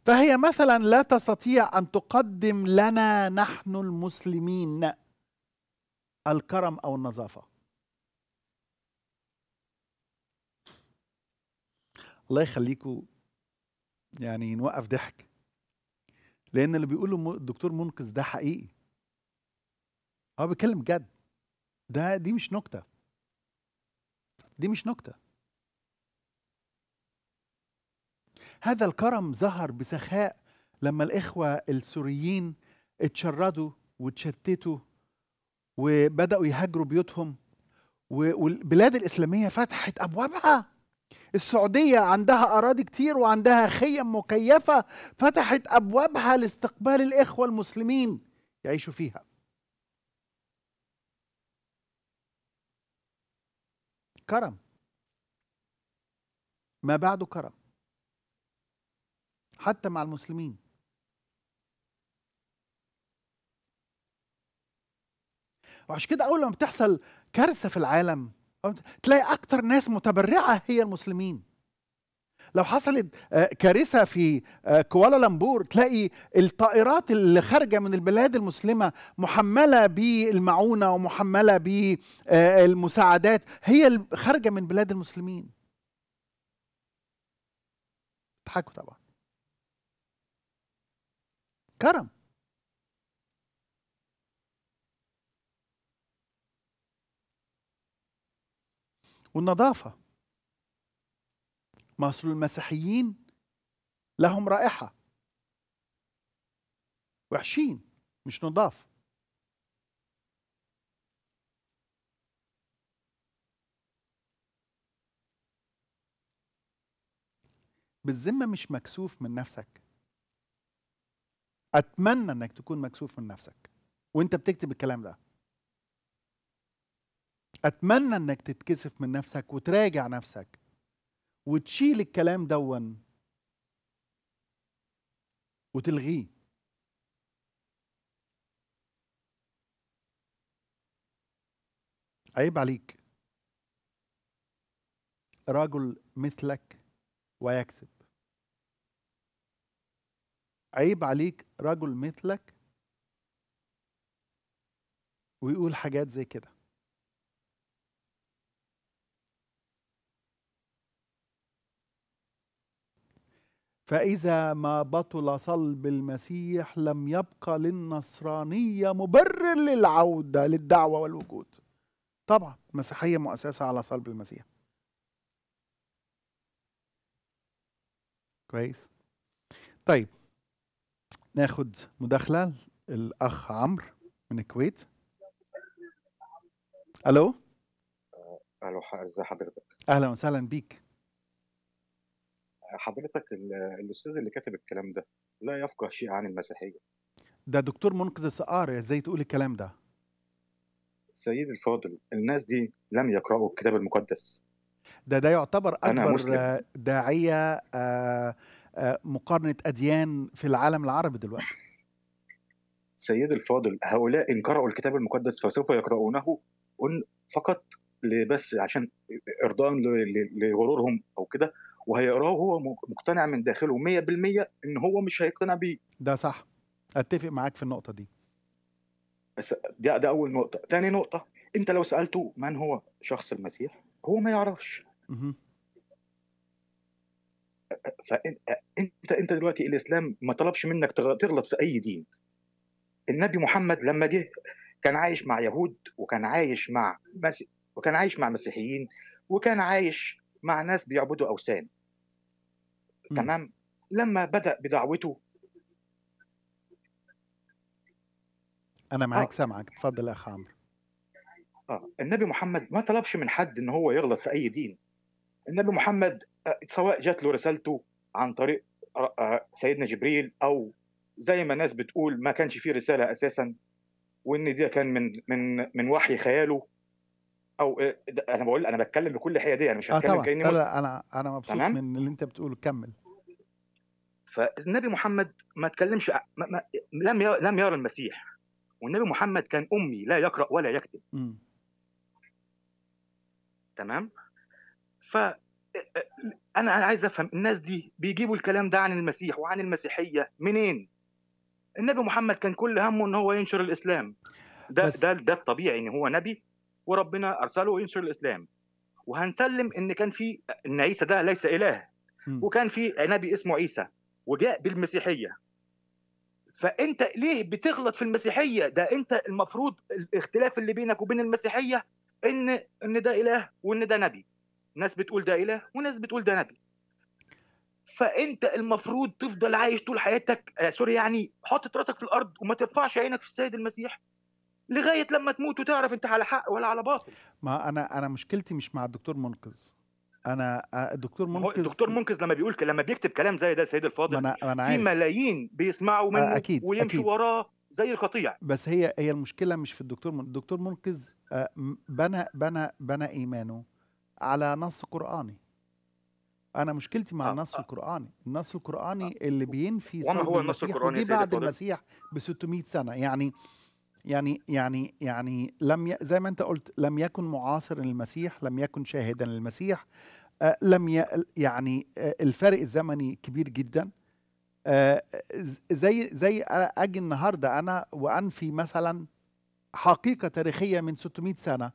فهي مثلا لا تستطيع ان تقدم لنا نحن المسلمين الكرم او النظافه الله يخليكم يعني نوقف ضحك لان اللي بيقوله الدكتور منقذ ده حقيقي هو بيتكلم جد ده دي مش نكته دي مش نكته هذا الكرم ظهر بسخاء لما الاخوه السوريين اتشردوا واتشتتوا وبداوا يهاجروا بيوتهم والبلاد الاسلاميه فتحت ابوابها السعودية عندها أراضي كتير وعندها خيم مكيفة فتحت أبوابها لاستقبال الإخوة المسلمين يعيشوا فيها كرم ما بعده كرم حتى مع المسلمين وعشان كده أول ما بتحصل كارثة في العالم تلاقي أكثر ناس متبرعة هي المسلمين لو حصلت آه، كارثه في آه، كوالالمبور تلاقي الطائرات اللي خارجه من البلاد المسلمه محمله بالمعونه ومحمله بالمساعدات آه، هي خارجه من بلاد المسلمين ضحكوا طبعا كرم والنظافة مصر المسيحيين لهم رائحة وحشين مش نضاف بالذمة مش مكسوف من نفسك أتمنى أنك تكون مكسوف من نفسك وأنت بتكتب الكلام ده اتمنى انك تتكسف من نفسك وتراجع نفسك وتشيل الكلام دون وتلغيه عيب عليك رجل مثلك ويكسب عيب عليك رجل مثلك ويقول حاجات زي كده فإذا ما بطل صلب المسيح لم يبقى للنصرانية مبرر للعودة للدعوة والوجود طبعا المسيحية مؤسسة على صلب المسيح كويس طيب ناخد مداخلة الأخ عمرو من الكويت ألو ألو إزي حضرتك أهلا وسهلا بيك حضرتك الاستاذ اللي كاتب الكلام ده لا يفقه شيء عن المسيحيه ده دكتور منقذ سقار ازاي تقول الكلام ده سيد الفاضل الناس دي لم يقرأوا الكتاب المقدس ده ده يعتبر اكبر داعيه آه، آه، مقارنه اديان في العالم العربي دلوقتي سيد الفاضل هؤلاء ان قرأوا الكتاب المقدس فسوف يقرؤونه فقط لبس عشان ارضاء لغرورهم او كده وهيقراه وهو مقتنع من داخله 100% ان هو مش هيقتنع بيه ده صح اتفق معاك في النقطه دي بس ده ده اول نقطه تاني نقطه انت لو سالته من هو شخص المسيح هو ما يعرفش فانت انت دلوقتي الاسلام ما طلبش منك تغلط في اي دين النبي محمد لما جه كان عايش مع يهود وكان عايش مع مسي... وكان عايش مع مسيحيين وكان عايش مع ناس بيعبدوا اوثان تمام لما بدأ بدعوته أنا معاك آه. سامعك اتفضل أخ عمرو آه النبي محمد ما طلبش من حد إن هو يغلط في أي دين النبي محمد آه، سواء جات له رسالته عن طريق آه، آه، سيدنا جبريل أو زي ما الناس بتقول ما كانش فيه رسالة أساسا وإن دي كان من من من وحي خياله او انا بقول انا بتكلم بكل حياديه انا مش هتكلم آه كاني لا, لا انا انا مبسوط تمام؟ من اللي انت بتقوله كمل فالنبي محمد ما تكلمش ما ما لم لم يرى المسيح والنبي محمد كان امي لا يقرا ولا يكتب م. تمام ف انا عايز افهم الناس دي بيجيبوا الكلام ده عن المسيح وعن المسيحيه منين النبي محمد كان كل همه ان هو ينشر الاسلام ده بس. ده ده الطبيعي ان هو نبي وربنا ارسله ينشر الاسلام وهنسلم ان كان في ان عيسى ده ليس اله م. وكان في نبي اسمه عيسى وجاء بالمسيحيه فانت ليه بتغلط في المسيحيه ده انت المفروض الاختلاف اللي بينك وبين المسيحيه ان ان ده اله وان ده نبي ناس بتقول ده اله وناس بتقول ده نبي فانت المفروض تفضل عايش طول حياتك آه سوري يعني حاطط راسك في الارض وما ترفعش عينك في السيد المسيح لغايه لما تموت وتعرف انت على حق ولا على باطل ما انا انا مشكلتي مش مع الدكتور منقذ انا آه، الدكتور منقذ الدكتور منقذ لما بيقول لما بيكتب كلام زي ده سيد الفاضل أنا أنا عارف. في ملايين بيسمعوا آه، منه أكيد ويمشي أكيد. وراه زي القطيع بس هي هي المشكله مش في الدكتور من الدكتور منقذ آه، بنى بنى بنى ايمانه على نص قراني انا مشكلتي مع آه النص آه القراني النص القراني آه اللي بينفي وما هو النص القراني بعد المسيح ب 600 سنه يعني يعني يعني يعني لم ي... زي ما انت قلت لم يكن معاصر للمسيح لم يكن شاهدا للمسيح آه لم ي... يعني آه الفرق الزمني كبير جدا آه زي زي اجي النهارده انا وانفي مثلا حقيقه تاريخيه من 600 سنه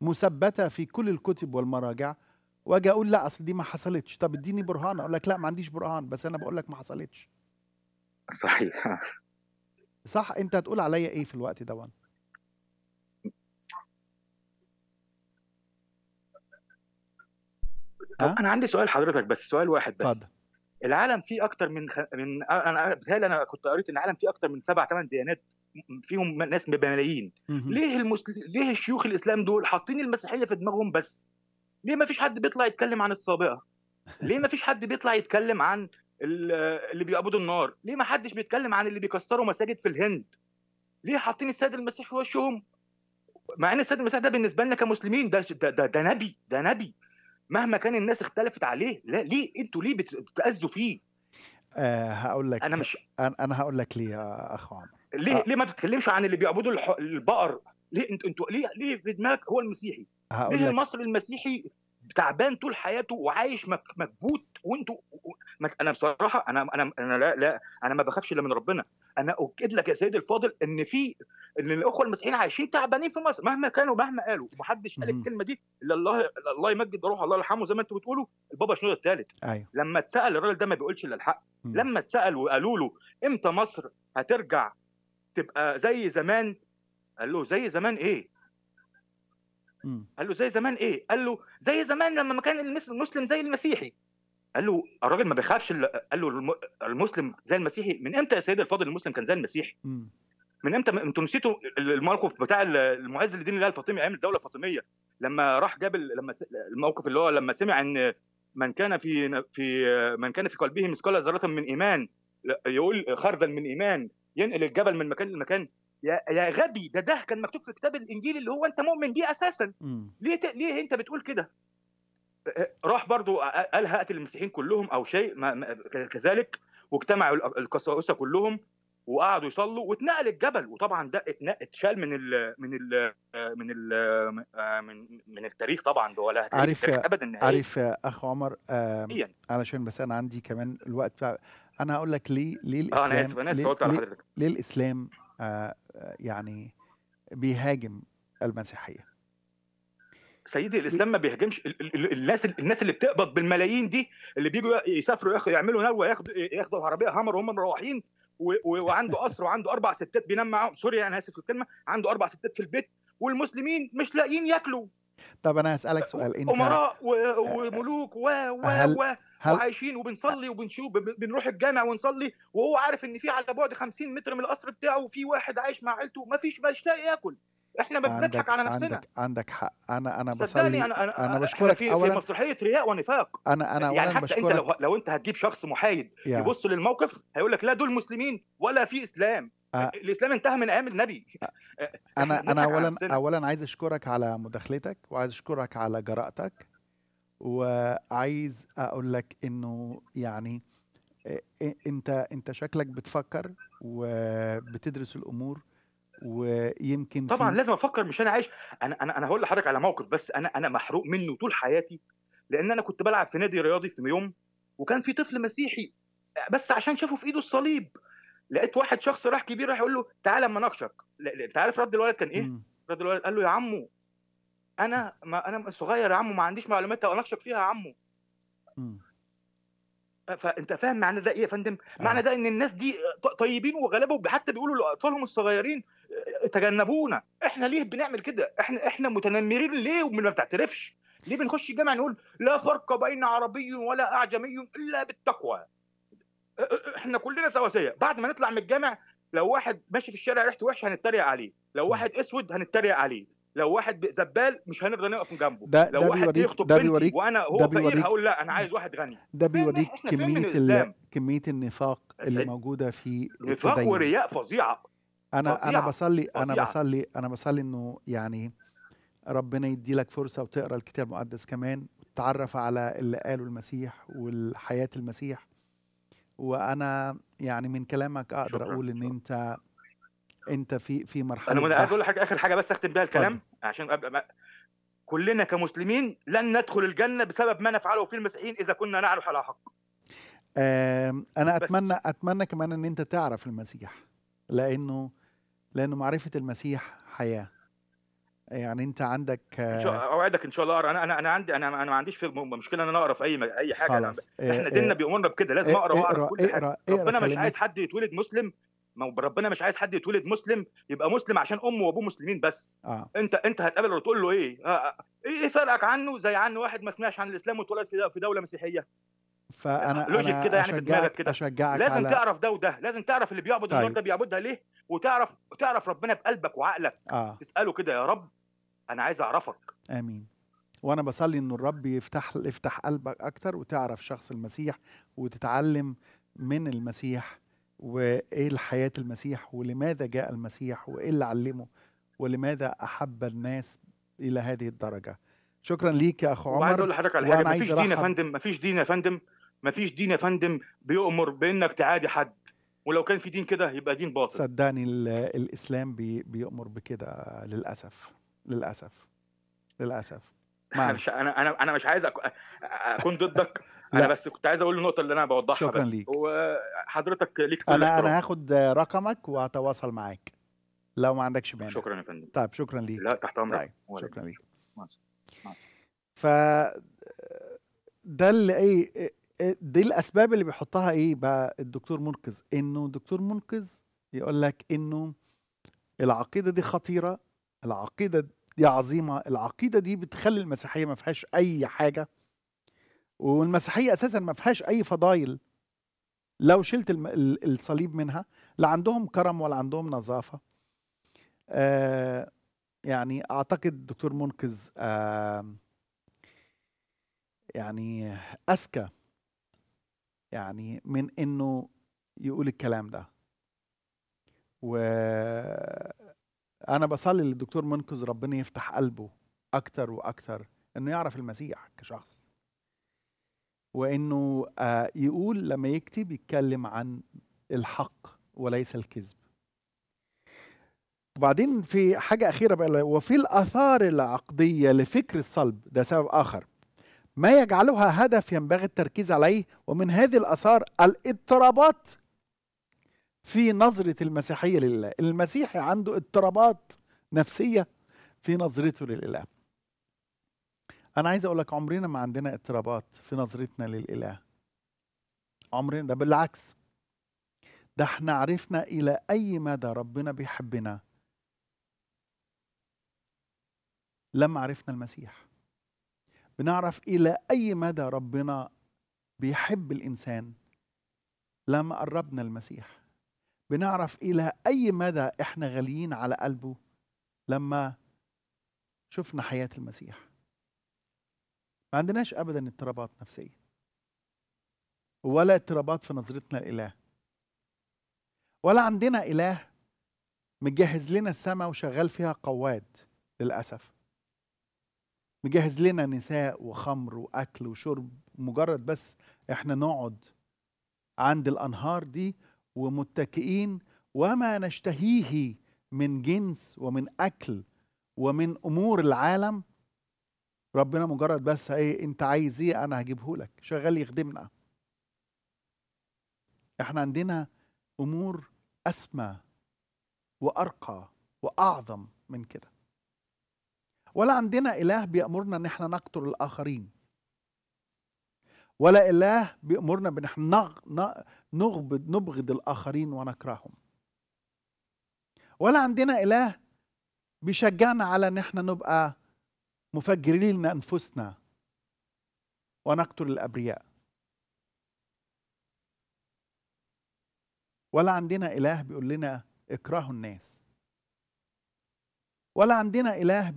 مثبته في كل الكتب والمراجع واجي اقول لا اصل دي ما حصلتش طب اديني برهان اقول لك لا ما عنديش برهان بس انا بقول لك ما حصلتش صحيح صح انت هتقول عليا ايه في الوقت ده أه؟ انا عندي سؤال حضرتك بس سؤال واحد بس فضل. العالم فيه اكتر من خ... من انا بتهيألي انا كنت قريت ان العالم فيه اكتر من سبع ثمان ديانات فيهم ناس بملايين ليه المسل... ليه الشيوخ الاسلام دول حاطين المسيحيه في دماغهم بس ليه ما فيش حد بيطلع يتكلم عن السابقه ليه ما فيش حد بيطلع يتكلم عن اللي بيعبدوا النار ليه ما حدش بيتكلم عن اللي بيكسروا مساجد في الهند ليه حاطين السيد المسيح في وشهم مع ان السيد المسيح ده بالنسبه لنا كمسلمين ده ده ده, ده نبي ده نبي مهما كان الناس اختلفت عليه لا ليه انتوا ليه بتتاذوا فيه أه هقول لك انا مش انا هقول لك ليه يا اخو عمرو ليه أه. ليه ما بتتكلمش عن اللي بيعبدوا البقر ليه انتوا انتوا ليه ليه في دماغك هو المسيحي ليه المصري المسيحي تعبان طول حياته وعايش مكبوت وانتوا انا بصراحه انا انا انا لا لا انا ما بخافش الا من ربنا انا اؤكد لك يا سيدي الفاضل ان في ان الاخوه المسيحيين عايشين تعبانين في مصر مهما كانوا مهما قالوا ومحدش قال الكلمه دي الا الله الله يمجد روحه الله يرحمه زي ما انتوا بتقولوا البابا شنودة الثالث أيوه. لما اتسال الراجل ده ما بيقولش الا الحق لما اتسال وقالوا له امتى مصر هترجع تبقى زي زمان قال له زي زمان ايه قال له زي زمان ايه؟ قال له زي زمان لما كان المسلم زي المسيحي قال له الراجل ما بيخافش قال له المسلم زي المسيحي من امتى يا سيدي الفاضل المسلم كان زي المسيحي؟ من امتى انتوا نسيتوا الموقف بتاع المعز لدين الله الفاطمي ايام الدوله الفاطميه لما راح جاب لما الموقف اللي هو لما سمع ان من كان في في من كان في قلبه مثقال ذره من ايمان يقول خردا من ايمان ينقل الجبل من مكان لمكان يا يا غبي ده ده كان مكتوب في كتاب الانجيل اللي هو انت مؤمن بيه اساسا ليه ت... ليه انت بتقول كده راح برضو قال هات المسيحيين كلهم او شيء ما... ما... كذلك واجتمعوا القساوسه كلهم وقعدوا يصلوا واتنقل الجبل وطبعا ده اتشال من ال من ال من ال من, من التاريخ طبعا ده ولا عارف ابدا عارف اخ عمر علشان بس انا عندي كمان الوقت انا هقول لك ليه ليه الاسلام آه أنا آسف أنا آسف ليه, ليه, ليه الاسلام آه يعني بيهاجم المسيحيه سيدي الاسلام ما بيهاجمش الناس الناس اللي بتقبض بالملايين دي اللي بيجوا يسافروا يعملوا نوى ياخدوا ياخدوا عربيه هامر وهم مروحين وعنده قصر وعنده اربع ستات بينام معاهم سوري انا يعني اسف في الكلمه عنده اربع ستات في البيت والمسلمين مش لاقيين ياكلوا طب انا هسالك سؤال انت امراء وملوك و و هل... و هل... وعايشين وبنصلي وبنشوف بنروح الجامع ونصلي وهو عارف ان في على بعد 50 متر من القصر بتاعه وفي واحد عايش مع عيلته ما فيش لاقي ياكل احنا ما بنضحك على نفسنا عندك عندك حق انا انا بصلي انا انا, أنا بشكرك في, أولاً في مسرحيه رياء ونفاق انا انا يعني حتى بشكرك انت لو, لو انت هتجيب شخص محايد يبص للموقف هيقول لك لا دول مسلمين ولا في اسلام آه. آه، الاسلام انتهى من ايام النبي آه. انا انا اولا اولا عايز اشكرك على مداخلتك وعايز اشكرك على جرأتك وعايز اقول لك انه يعني انت انت شكلك بتفكر وبتدرس الامور ويمكن طبعا لازم افكر مش انا عايش انا انا انا هقول لحضرتك على موقف بس انا انا محروق منه طول حياتي لان انا كنت بلعب في نادي رياضي في يوم وكان في طفل مسيحي بس عشان شافه في ايده الصليب لقيت واحد شخص راح كبير راح يقول له تعالى اما اناقشك انت عارف رد الولد كان ايه؟ رد الولد قال له يا عمو انا ما انا صغير يا عمو ما عنديش معلومات اناقشك فيها يا عمو فانت فاهم معنى ده ايه يا فندم؟ آه. معنى ده ان الناس دي طيبين وغلابه حتى بيقولوا لاطفالهم الصغيرين آه، تجنبونا، احنا ليه بنعمل كده؟ احنا احنا متنمرين ليه وما بتعترفش؟ ليه بنخش الجامعه نقول لا فرق بين عربي ولا اعجمي الا بالتقوى؟ احنا كلنا سواسيه بعد ما نطلع من الجامع لو واحد ماشي في الشارع ريحته وحشه هنتريق عليه لو واحد اسود هنتريق عليه لو واحد زبال مش هنرضى نقف جنبه ده لو ده واحد يخطب ده بيوريك وانا هو ده بيوريك هقول لا انا عايز واحد غني ده بيوريك كميه كميه النفاق اللي موجوده في نفاق ورياء فظيعه انا فضيعة. انا بصلي فضيعة. انا بصلي انا بصلي انه يعني ربنا يدي لك فرصه وتقرا الكتاب المقدس كمان وتتعرف على اللي قاله المسيح والحياه المسيح وانا يعني من كلامك اقدر شكرا. اقول ان انت انت في في مرحله انا عايز اقول لحضرتك اخر حاجه بس اختم بيها الكلام فضل. عشان ابقى ما... كلنا كمسلمين لن ندخل الجنه بسبب ما نفعله في المسيحيين اذا كنا نعرف على حق انا اتمنى بس. اتمنى كمان ان انت تعرف المسيح لانه لانه معرفه المسيح حياه يعني انت عندك اوعدك ان شاء الله اقرا انا انا انا عندي انا انا ما عنديش في مشكله ان انا اقرا في اي اي حاجه إيه، احنا إيه، ديننا بيامرنا بكده لازم إيه، اقرا واقرا كل حاجه اقرأ ربنا مش عايز حد يتولد مسلم ما ربنا مش عايز حد يتولد مسلم يبقى مسلم عشان امه وابوه مسلمين بس آه. انت انت هتقابل وتقول له ايه آه، آه، ايه فرقك عنه زي عن واحد ما سمعش عن الاسلام واتولد في دوله مسيحيه فانا لوجيك كده يعني في دماغك كده أشجعك لازم على... تعرف ده وده لازم تعرف اللي بيعبد طيب. النار ده بيعبدها ليه وتعرف تعرف ربنا بقلبك وعقلك آه. تساله كده يا رب انا عايز اعرفك امين وانا بصلي ان الرب يفتح يفتح قلبك اكتر وتعرف شخص المسيح وتتعلم من المسيح وايه الحياه المسيح ولماذا جاء المسيح وايه اللي علمه ولماذا احب الناس الى هذه الدرجه شكرا ليك يا اخو عمر وعايز اقول لحضرتك على حاجه مفيش دين يا فندم مفيش دين يا فندم مفيش دين يا فندم بيؤمر بانك تعادي حد ولو كان في دين كده يبقى دين باطل صدقني الاسلام بيؤمر بكده للاسف للاسف للاسف انا انا انا انا مش عايز اكون ضدك انا بس كنت عايز اقول النقطه اللي انا بوضحها شكرا بس ليك وحضرتك ليك انا انا هاخد رقمك وهتواصل معاك لو ما عندكش مانع شكرا يا فندم طيب شكرا ليك لا تحت امرك طيب. شكرا ليك ف ده اللي إيه،, إيه،, ايه دي الاسباب اللي بيحطها ايه بقى الدكتور منقذ انه دكتور منقذ يقول لك انه العقيده دي خطيره العقيده يا عظيمه العقيده دي بتخلي المسيحيه ما فيهاش اي حاجه والمسيحيه اساسا ما فيهاش اي فضايل لو شلت الصليب منها لا عندهم كرم ولا عندهم نظافه آه يعني اعتقد دكتور منقذ آه يعني اذكى يعني من انه يقول الكلام ده و انا بصلي للدكتور منقذ ربنا يفتح قلبه اكتر واكتر انه يعرف المسيح كشخص وانه آه، يقول لما يكتب يتكلم عن الحق وليس الكذب وبعدين في حاجة أخيرة بقى وفي الآثار العقدية لفكر الصلب ده سبب آخر ما يجعلها هدف ينبغي التركيز عليه ومن هذه الآثار الاضطرابات في نظرة المسيحية لله المسيحي عنده اضطرابات نفسية في نظرته للإله أنا عايز أقول لك عمرنا ما عندنا اضطرابات في نظرتنا للإله عمرنا ده بالعكس ده احنا عرفنا إلى أي مدى ربنا بيحبنا لما عرفنا المسيح بنعرف إلى أي مدى ربنا بيحب الإنسان لما قربنا المسيح بنعرف إلى أي مدى إحنا غاليين على قلبه لما شفنا حياة المسيح ما عندناش أبدا اضطرابات نفسية ولا اضطرابات في نظرتنا لإله ولا عندنا إله مجهز لنا السماء وشغال فيها قواد للأسف مجهز لنا نساء وخمر وأكل وشرب مجرد بس إحنا نقعد عند الأنهار دي ومتكئين وما نشتهيه من جنس ومن اكل ومن امور العالم ربنا مجرد بس ايه انت عايز ايه انا هجيبه لك شغال يخدمنا احنا عندنا امور اسمى وارقى واعظم من كده ولا عندنا اله بيامرنا ان احنا نقتل الاخرين ولا إله بيأمرنا بأن احنا نغبض نبغض الآخرين ونكرههم ولا عندنا إله بيشجعنا على أن احنا نبقى مفجرين أنفسنا ونقتل الأبرياء ولا عندنا إله بيقول لنا اكرهوا الناس ولا عندنا إله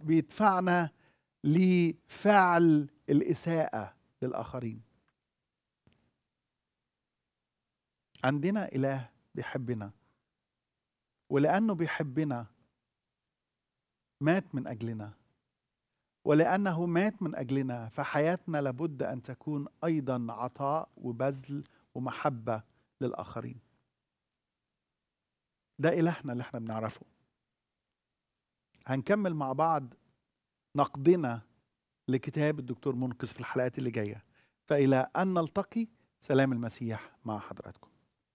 بيدفعنا لفعل الإساءة للآخرين عندنا إله بيحبنا ولأنه بيحبنا مات من أجلنا ولأنه مات من أجلنا فحياتنا لابد أن تكون أيضا عطاء وبذل ومحبة للآخرين ده إلهنا اللي احنا بنعرفه هنكمل مع بعض نقدنا لكتاب الدكتور منقذ في الحلقات اللي جايه فإلى أن نلتقي سلام المسيح مع حضراتكم